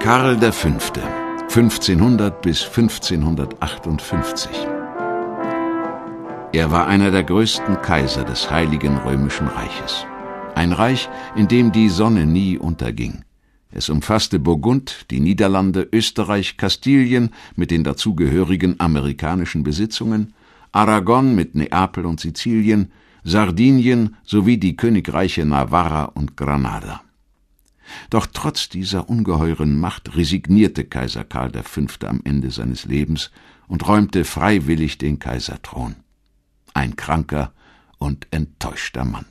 Karl V. 1500 bis 1558. Er war einer der größten Kaiser des Heiligen Römischen Reiches. Ein Reich, in dem die Sonne nie unterging. Es umfasste Burgund, die Niederlande, Österreich, Kastilien mit den dazugehörigen amerikanischen Besitzungen, Aragon mit Neapel und Sizilien, Sardinien sowie die Königreiche Navarra und Granada. Doch trotz dieser ungeheuren Macht resignierte Kaiser Karl V. am Ende seines Lebens und räumte freiwillig den Kaiserthron. Ein kranker und enttäuschter Mann.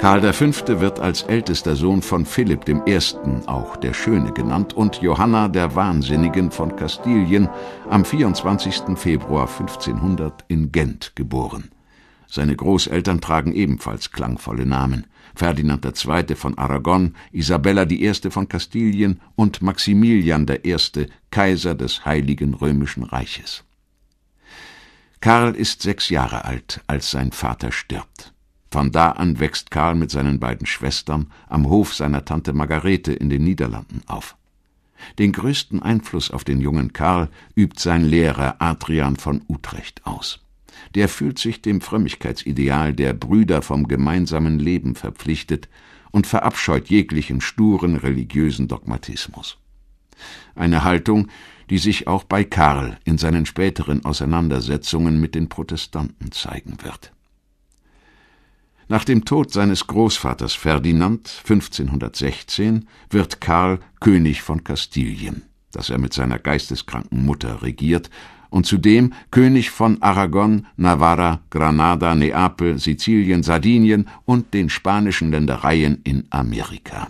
Karl V. wird als ältester Sohn von Philipp I., auch der Schöne genannt, und Johanna der Wahnsinnigen von Kastilien am 24. Februar 1500 in Gent geboren. Seine Großeltern tragen ebenfalls klangvolle Namen. Ferdinand II. von Aragon, Isabella I. von Kastilien und Maximilian I., Kaiser des Heiligen Römischen Reiches. Karl ist sechs Jahre alt, als sein Vater stirbt. Von da an wächst Karl mit seinen beiden Schwestern am Hof seiner Tante Margarete in den Niederlanden auf. Den größten Einfluss auf den jungen Karl übt sein Lehrer Adrian von Utrecht aus der fühlt sich dem Frömmigkeitsideal der Brüder vom gemeinsamen Leben verpflichtet und verabscheut jeglichen sturen religiösen Dogmatismus. Eine Haltung, die sich auch bei Karl in seinen späteren Auseinandersetzungen mit den Protestanten zeigen wird. Nach dem Tod seines Großvaters Ferdinand 1516 wird Karl König von Kastilien, das er mit seiner geisteskranken Mutter regiert und zudem König von Aragon, Navarra, Granada, Neapel, Sizilien, Sardinien und den spanischen Ländereien in Amerika.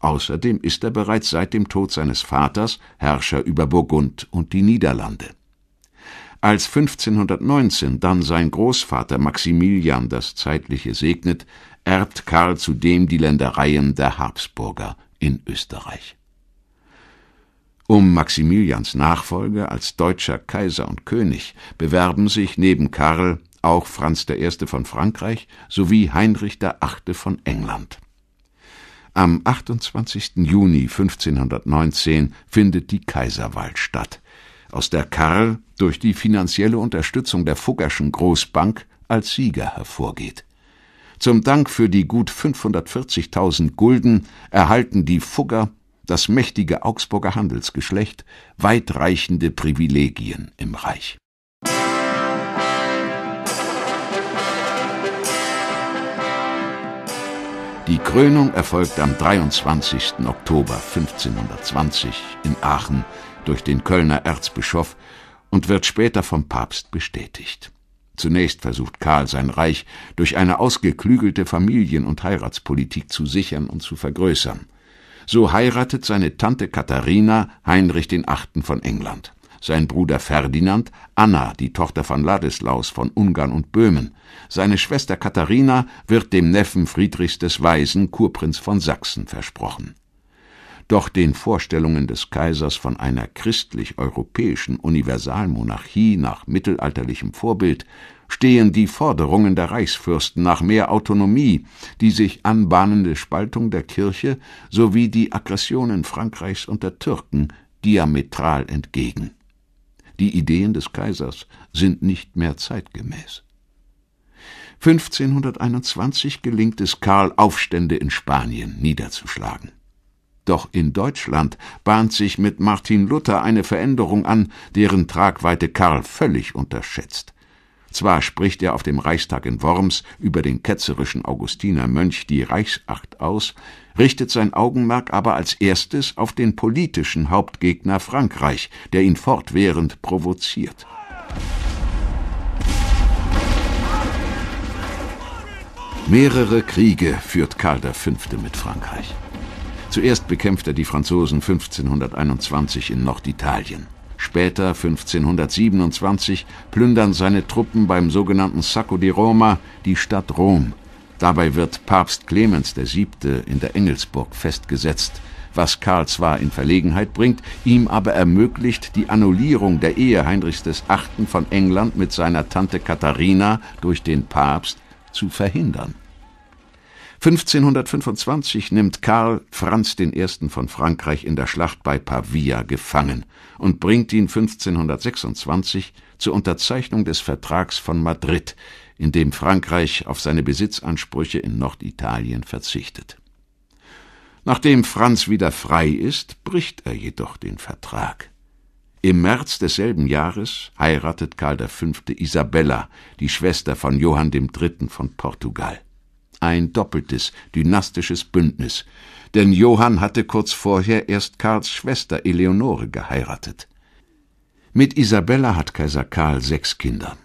Außerdem ist er bereits seit dem Tod seines Vaters Herrscher über Burgund und die Niederlande. Als 1519 dann sein Großvater Maximilian das Zeitliche segnet, erbt Karl zudem die Ländereien der Habsburger in Österreich um Maximilians Nachfolge als deutscher Kaiser und König bewerben sich neben Karl auch Franz I. von Frankreich sowie Heinrich VIII. von England. Am 28. Juni 1519 findet die Kaiserwahl statt, aus der Karl durch die finanzielle Unterstützung der Fuggerschen Großbank als Sieger hervorgeht. Zum Dank für die gut 540.000 Gulden erhalten die Fugger das mächtige Augsburger Handelsgeschlecht weitreichende Privilegien im Reich. Die Krönung erfolgt am 23. Oktober 1520 in Aachen durch den Kölner Erzbischof und wird später vom Papst bestätigt. Zunächst versucht Karl sein Reich durch eine ausgeklügelte Familien- und Heiratspolitik zu sichern und zu vergrößern. So heiratet seine Tante Katharina Heinrich den VIII. von England, sein Bruder Ferdinand Anna, die Tochter von Ladislaus von Ungarn und Böhmen, seine Schwester Katharina wird dem Neffen Friedrichs des Weisen, Kurprinz von Sachsen, versprochen. Doch den Vorstellungen des Kaisers von einer christlich-europäischen Universalmonarchie nach mittelalterlichem Vorbild stehen die Forderungen der Reichsfürsten nach mehr Autonomie, die sich anbahnende Spaltung der Kirche sowie die Aggressionen Frankreichs und der Türken diametral entgegen. Die Ideen des Kaisers sind nicht mehr zeitgemäß. 1521 gelingt es Karl, Aufstände in Spanien niederzuschlagen. Doch in Deutschland bahnt sich mit Martin Luther eine Veränderung an, deren Tragweite Karl völlig unterschätzt. Zwar spricht er auf dem Reichstag in Worms über den ketzerischen Augustinermönch die Reichsacht aus, richtet sein Augenmerk aber als erstes auf den politischen Hauptgegner Frankreich, der ihn fortwährend provoziert. Mehrere Kriege führt Karl V. mit Frankreich. Zuerst bekämpft er die Franzosen 1521 in Norditalien. Später 1527 plündern seine Truppen beim sogenannten Sacco di Roma die Stadt Rom. Dabei wird Papst Clemens VII. in der Engelsburg festgesetzt, was Karl zwar in Verlegenheit bringt, ihm aber ermöglicht die Annullierung der Ehe Heinrichs VIII. von England mit seiner Tante Katharina durch den Papst zu verhindern. 1525 nimmt Karl Franz I. von Frankreich in der Schlacht bei Pavia gefangen und bringt ihn 1526 zur Unterzeichnung des Vertrags von Madrid, in dem Frankreich auf seine Besitzansprüche in Norditalien verzichtet. Nachdem Franz wieder frei ist, bricht er jedoch den Vertrag. Im März desselben Jahres heiratet Karl V. Isabella, die Schwester von Johann III. von Portugal ein doppeltes, dynastisches Bündnis, denn Johann hatte kurz vorher erst Karls Schwester Eleonore geheiratet. Mit Isabella hat Kaiser Karl sechs Kinder.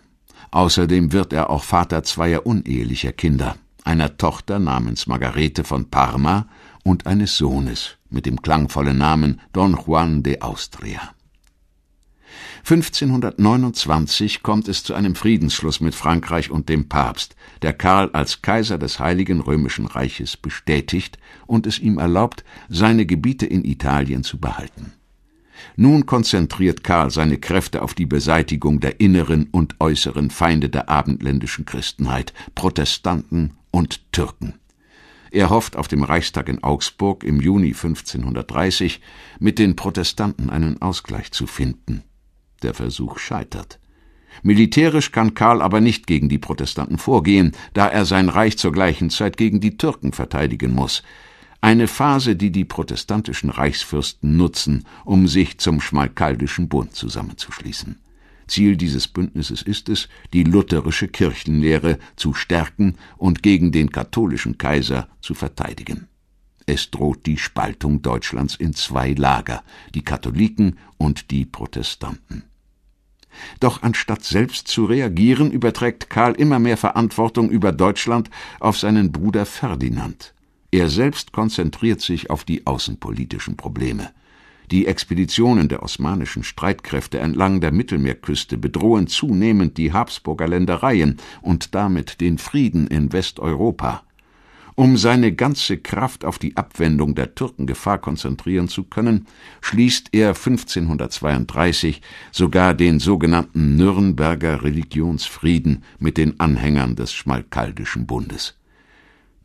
Außerdem wird er auch Vater zweier unehelicher Kinder, einer Tochter namens Margarete von Parma und eines Sohnes mit dem klangvollen Namen Don Juan de Austria. 1529 kommt es zu einem Friedensschluss mit Frankreich und dem Papst, der Karl als Kaiser des Heiligen Römischen Reiches bestätigt und es ihm erlaubt, seine Gebiete in Italien zu behalten. Nun konzentriert Karl seine Kräfte auf die Beseitigung der inneren und äußeren Feinde der abendländischen Christenheit, Protestanten und Türken. Er hofft auf dem Reichstag in Augsburg im Juni 1530 mit den Protestanten einen Ausgleich zu finden der Versuch scheitert. Militärisch kann Karl aber nicht gegen die Protestanten vorgehen, da er sein Reich zur gleichen Zeit gegen die Türken verteidigen muss. Eine Phase, die die protestantischen Reichsfürsten nutzen, um sich zum schmalkaldischen Bund zusammenzuschließen. Ziel dieses Bündnisses ist es, die lutherische Kirchenlehre zu stärken und gegen den katholischen Kaiser zu verteidigen. Es droht die Spaltung Deutschlands in zwei Lager, die Katholiken und die Protestanten. Doch anstatt selbst zu reagieren, überträgt Karl immer mehr Verantwortung über Deutschland auf seinen Bruder Ferdinand. Er selbst konzentriert sich auf die außenpolitischen Probleme. Die Expeditionen der osmanischen Streitkräfte entlang der Mittelmeerküste bedrohen zunehmend die Habsburger Ländereien und damit den Frieden in Westeuropa. Um seine ganze Kraft auf die Abwendung der Türkengefahr konzentrieren zu können, schließt er 1532 sogar den sogenannten Nürnberger Religionsfrieden mit den Anhängern des Schmalkaldischen Bundes.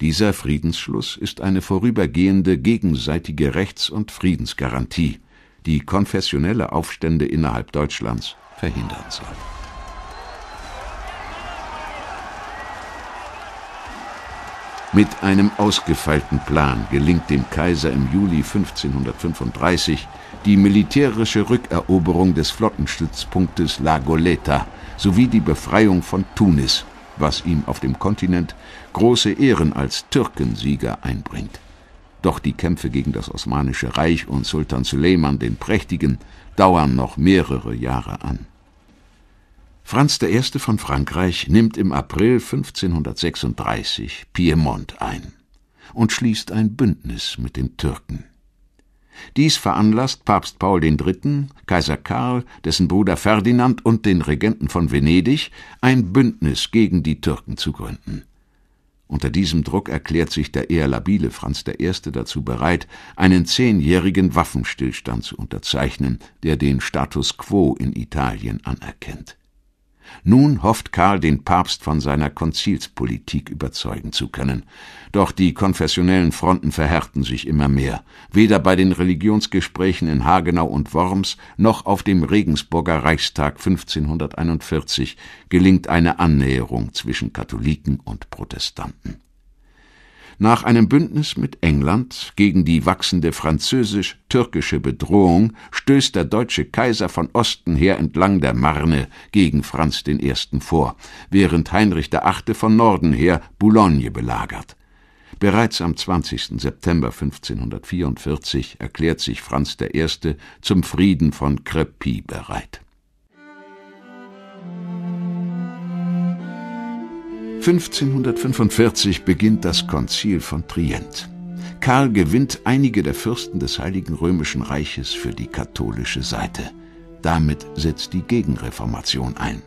Dieser Friedensschluss ist eine vorübergehende gegenseitige Rechts- und Friedensgarantie, die konfessionelle Aufstände innerhalb Deutschlands verhindern soll. Mit einem ausgefeilten Plan gelingt dem Kaiser im Juli 1535 die militärische Rückeroberung des Flottenstützpunktes La Goleta sowie die Befreiung von Tunis, was ihm auf dem Kontinent große Ehren als Türkensieger einbringt. Doch die Kämpfe gegen das Osmanische Reich und Sultan Suleiman den Prächtigen dauern noch mehrere Jahre an. Franz I. von Frankreich nimmt im April 1536 Piemont ein und schließt ein Bündnis mit den Türken. Dies veranlasst Papst Paul III., Kaiser Karl, dessen Bruder Ferdinand und den Regenten von Venedig, ein Bündnis gegen die Türken zu gründen. Unter diesem Druck erklärt sich der eher labile Franz I. dazu bereit, einen zehnjährigen Waffenstillstand zu unterzeichnen, der den Status quo in Italien anerkennt. Nun hofft Karl, den Papst von seiner Konzilspolitik überzeugen zu können. Doch die konfessionellen Fronten verhärten sich immer mehr. Weder bei den Religionsgesprächen in Hagenau und Worms noch auf dem Regensburger Reichstag 1541 gelingt eine Annäherung zwischen Katholiken und Protestanten. Nach einem Bündnis mit England gegen die wachsende französisch-türkische Bedrohung stößt der deutsche Kaiser von Osten her entlang der Marne gegen Franz I. vor, während Heinrich VIII. von Norden her Boulogne belagert. Bereits am 20. September 1544 erklärt sich Franz I. zum Frieden von Crepy bereit 1545 beginnt das Konzil von Trient. Karl gewinnt einige der Fürsten des Heiligen Römischen Reiches für die katholische Seite. Damit setzt die Gegenreformation ein.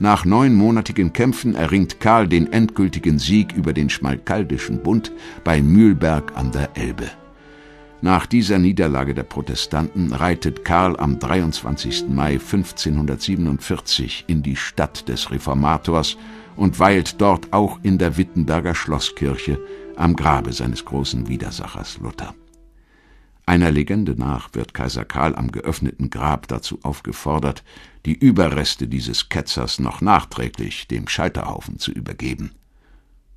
Nach neunmonatigen Kämpfen erringt Karl den endgültigen Sieg über den Schmalkaldischen Bund bei Mühlberg an der Elbe. Nach dieser Niederlage der Protestanten reitet Karl am 23. Mai 1547 in die Stadt des Reformators und weilt dort auch in der Wittenberger Schlosskirche am Grabe seines großen Widersachers Luther. Einer Legende nach wird Kaiser Karl am geöffneten Grab dazu aufgefordert, die Überreste dieses Ketzers noch nachträglich dem Scheiterhaufen zu übergeben.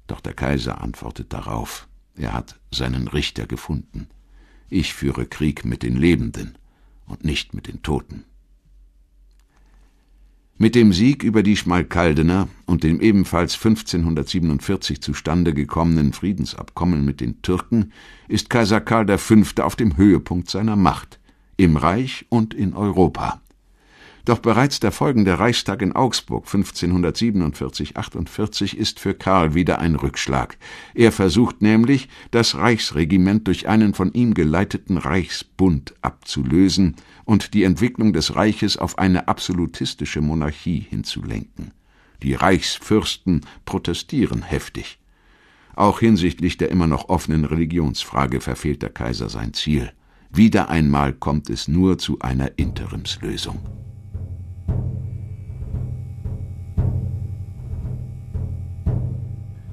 Doch der Kaiser antwortet darauf, er hat seinen Richter gefunden. Ich führe Krieg mit den Lebenden und nicht mit den Toten. Mit dem Sieg über die Schmalkaldener und dem ebenfalls 1547 zustande gekommenen Friedensabkommen mit den Türken ist Kaiser Karl V. auf dem Höhepunkt seiner Macht, im Reich und in Europa. Doch bereits der folgende Reichstag in Augsburg 1547-48 ist für Karl wieder ein Rückschlag. Er versucht nämlich, das Reichsregiment durch einen von ihm geleiteten Reichsbund abzulösen, und die Entwicklung des Reiches auf eine absolutistische Monarchie hinzulenken. Die Reichsfürsten protestieren heftig. Auch hinsichtlich der immer noch offenen Religionsfrage verfehlt der Kaiser sein Ziel. Wieder einmal kommt es nur zu einer Interimslösung.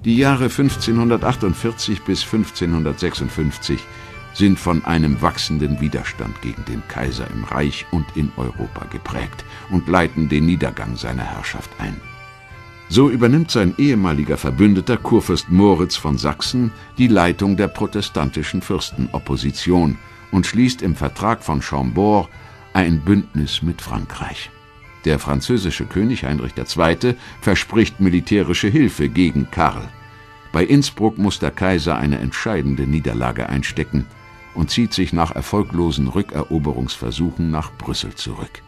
Die Jahre 1548 bis 1556 sind von einem wachsenden Widerstand gegen den Kaiser im Reich und in Europa geprägt und leiten den Niedergang seiner Herrschaft ein. So übernimmt sein ehemaliger Verbündeter Kurfürst Moritz von Sachsen die Leitung der protestantischen Fürstenopposition und schließt im Vertrag von Chambord ein Bündnis mit Frankreich. Der französische König Heinrich II. verspricht militärische Hilfe gegen Karl. Bei Innsbruck muss der Kaiser eine entscheidende Niederlage einstecken – und zieht sich nach erfolglosen Rückeroberungsversuchen nach Brüssel zurück.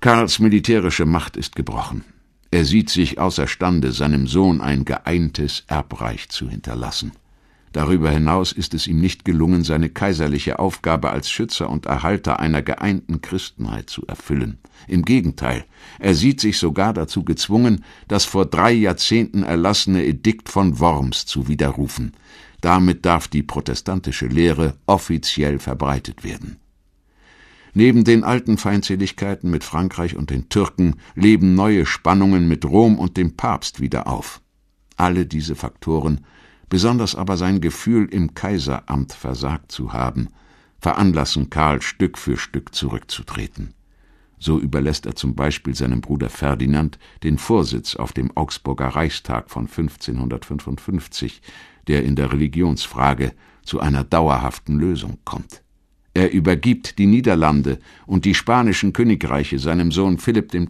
Karls militärische Macht ist gebrochen. Er sieht sich außerstande, seinem Sohn ein geeintes Erbreich zu hinterlassen. Darüber hinaus ist es ihm nicht gelungen, seine kaiserliche Aufgabe als Schützer und Erhalter einer geeinten Christenheit zu erfüllen. Im Gegenteil, er sieht sich sogar dazu gezwungen, das vor drei Jahrzehnten erlassene Edikt von Worms zu widerrufen. Damit darf die protestantische Lehre offiziell verbreitet werden. Neben den alten Feindseligkeiten mit Frankreich und den Türken leben neue Spannungen mit Rom und dem Papst wieder auf. Alle diese Faktoren, besonders aber sein Gefühl, im Kaiseramt versagt zu haben, veranlassen Karl Stück für Stück zurückzutreten. So überlässt er zum Beispiel seinem Bruder Ferdinand den Vorsitz auf dem Augsburger Reichstag von 1555, der in der Religionsfrage zu einer dauerhaften Lösung kommt. Er übergibt die Niederlande und die spanischen Königreiche seinem Sohn Philipp II.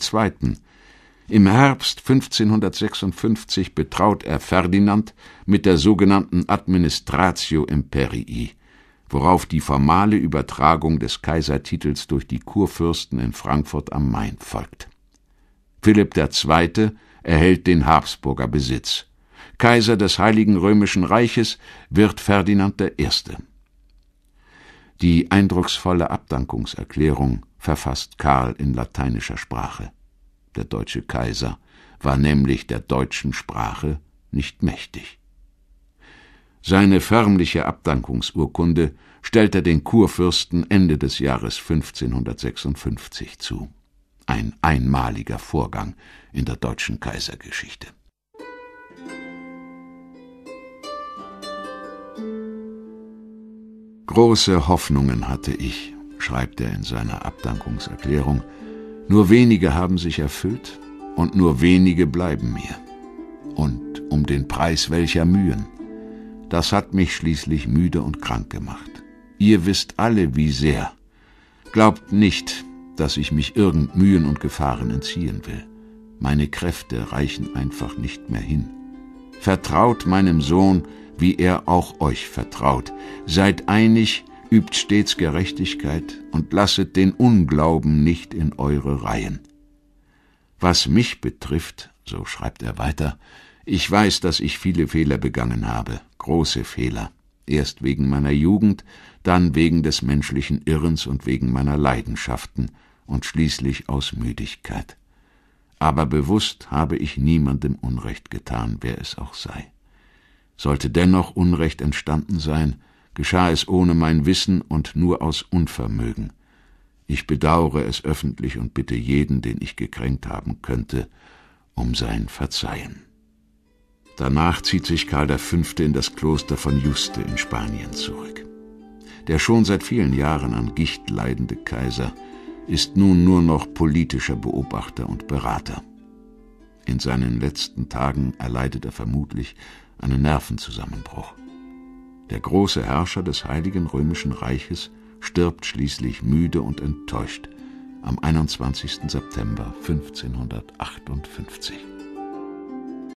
Im Herbst 1556 betraut er Ferdinand mit der sogenannten Administratio Imperii, worauf die formale Übertragung des Kaisertitels durch die Kurfürsten in Frankfurt am Main folgt. Philipp II. erhält den Habsburger Besitz Kaiser des Heiligen Römischen Reiches, wird Ferdinand I. Die eindrucksvolle Abdankungserklärung verfasst Karl in lateinischer Sprache. Der deutsche Kaiser war nämlich der deutschen Sprache nicht mächtig. Seine förmliche Abdankungsurkunde stellt er den Kurfürsten Ende des Jahres 1556 zu. Ein einmaliger Vorgang in der deutschen Kaisergeschichte. Große Hoffnungen hatte ich, schreibt er in seiner Abdankungserklärung, nur wenige haben sich erfüllt und nur wenige bleiben mir. Und um den Preis welcher Mühen. Das hat mich schließlich müde und krank gemacht. Ihr wisst alle, wie sehr. Glaubt nicht, dass ich mich irgend Mühen und Gefahren entziehen will. Meine Kräfte reichen einfach nicht mehr hin. Vertraut meinem Sohn, wie er auch euch vertraut. Seid einig, übt stets Gerechtigkeit und lasset den Unglauben nicht in eure Reihen. Was mich betrifft, so schreibt er weiter, ich weiß, dass ich viele Fehler begangen habe, große Fehler, erst wegen meiner Jugend, dann wegen des menschlichen Irrens und wegen meiner Leidenschaften und schließlich aus Müdigkeit. Aber bewusst habe ich niemandem Unrecht getan, wer es auch sei. Sollte dennoch Unrecht entstanden sein, geschah es ohne mein Wissen und nur aus Unvermögen. Ich bedauere es öffentlich und bitte jeden, den ich gekränkt haben könnte, um sein Verzeihen. Danach zieht sich Karl V. in das Kloster von Juste in Spanien zurück. Der schon seit vielen Jahren an Gicht leidende Kaiser ist nun nur noch politischer Beobachter und Berater. In seinen letzten Tagen erleidet er vermutlich einen Nervenzusammenbruch. Der große Herrscher des Heiligen Römischen Reiches stirbt schließlich müde und enttäuscht am 21. September 1558.